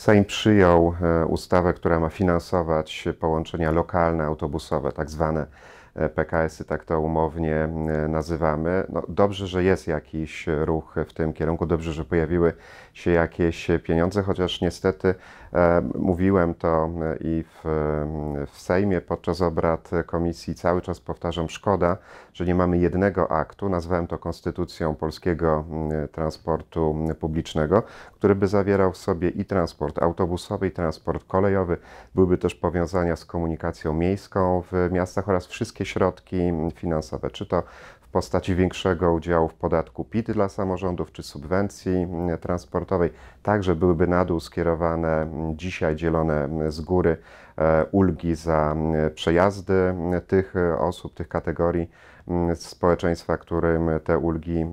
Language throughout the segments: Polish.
Sejm przyjął e, ustawę, która ma finansować połączenia lokalne autobusowe, tak zwane e, PKS-y, tak to umownie nazywamy. No, dobrze, że jest jakiś ruch w tym kierunku, dobrze, że pojawiły się jakieś pieniądze, chociaż niestety E, mówiłem to e, i w, e, w Sejmie podczas obrad komisji. Cały czas powtarzam, szkoda, że nie mamy jednego aktu, nazwałem to konstytucją polskiego mm, transportu mm, publicznego, który by zawierał w sobie i transport autobusowy, i transport kolejowy. Byłyby też powiązania z komunikacją miejską w miastach oraz wszystkie środki mm, finansowe, czy to w postaci większego udziału w podatku PIT dla samorządów, czy subwencji transportowej. Także byłyby na dół skierowane dzisiaj dzielone z góry E, ulgi za przejazdy tych e, osób, tych kategorii społeczeństwa, którym te ulgi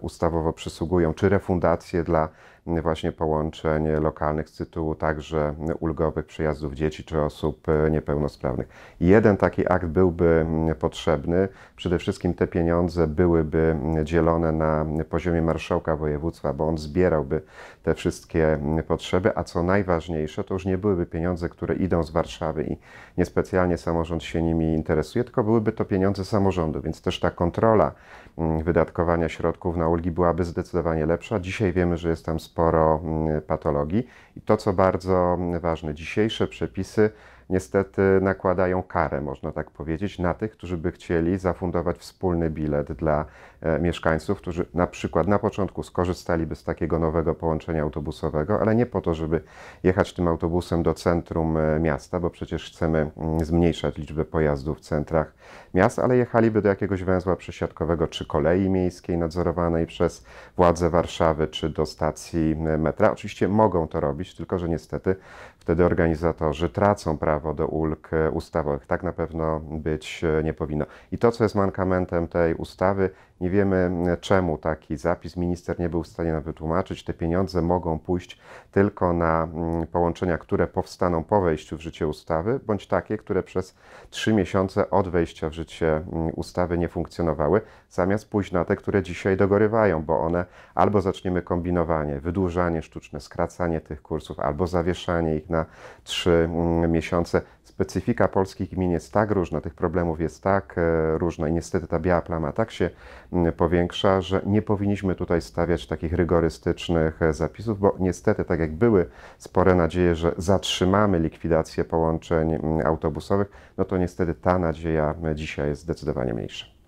ustawowo przysługują, czy refundacje dla właśnie połączeń lokalnych z tytułu także ulgowych przejazdów dzieci czy osób e, niepełnosprawnych. Jeden taki akt byłby potrzebny. Przede wszystkim te pieniądze byłyby dzielone na poziomie marszałka województwa, bo on zbierałby te wszystkie potrzeby, a co najważniejsze, to już nie byłyby pieniądze, które idą z Warszawy, Warszawy i niespecjalnie samorząd się nimi interesuje, tylko byłyby to pieniądze samorządu, więc też ta kontrola mm, wydatkowania środków na ulgi byłaby zdecydowanie lepsza. Dzisiaj wiemy, że jest tam sporo mm, patologii i to, co bardzo mm, ważne, dzisiejsze przepisy niestety nakładają karę, można tak powiedzieć, na tych, którzy by chcieli zafundować wspólny bilet dla e, mieszkańców, którzy na przykład na początku skorzystaliby z takiego nowego połączenia autobusowego, ale nie po to, żeby jechać tym autobusem do centrum e, miasta, bo przecież chcemy mm, zmniejszać liczbę pojazdów w centrach miast, ale jechaliby do jakiegoś węzła przesiadkowego czy kolei miejskiej nadzorowanej przez władze Warszawy, czy do stacji e, metra. Oczywiście mogą to robić, tylko że niestety wtedy organizatorzy tracą prawo prawo do ulg e, ustawowych. Tak na pewno być e, nie powinno. I to, co jest mankamentem tej ustawy, nie wiemy e, czemu taki zapis minister nie był w stanie nam wytłumaczyć. Te pieniądze mogą pójść tylko na mm, połączenia, które powstaną po wejściu w życie ustawy, bądź takie, które przez trzy miesiące od wejścia w życie mm, ustawy nie funkcjonowały, zamiast pójść na te, które dzisiaj dogorywają, bo one albo zaczniemy kombinowanie, wydłużanie sztuczne, skracanie tych kursów, albo zawieszanie ich na trzy mm, miesiące Specyfika polskich gmin jest tak różna, tych problemów jest tak e, różna i niestety ta biała plama tak się powiększa, że nie powinniśmy tutaj stawiać takich rygorystycznych e, zapisów, bo niestety, tak jak były spore nadzieje, że zatrzymamy likwidację połączeń autobusowych, no to niestety ta nadzieja dzisiaj jest zdecydowanie mniejsza.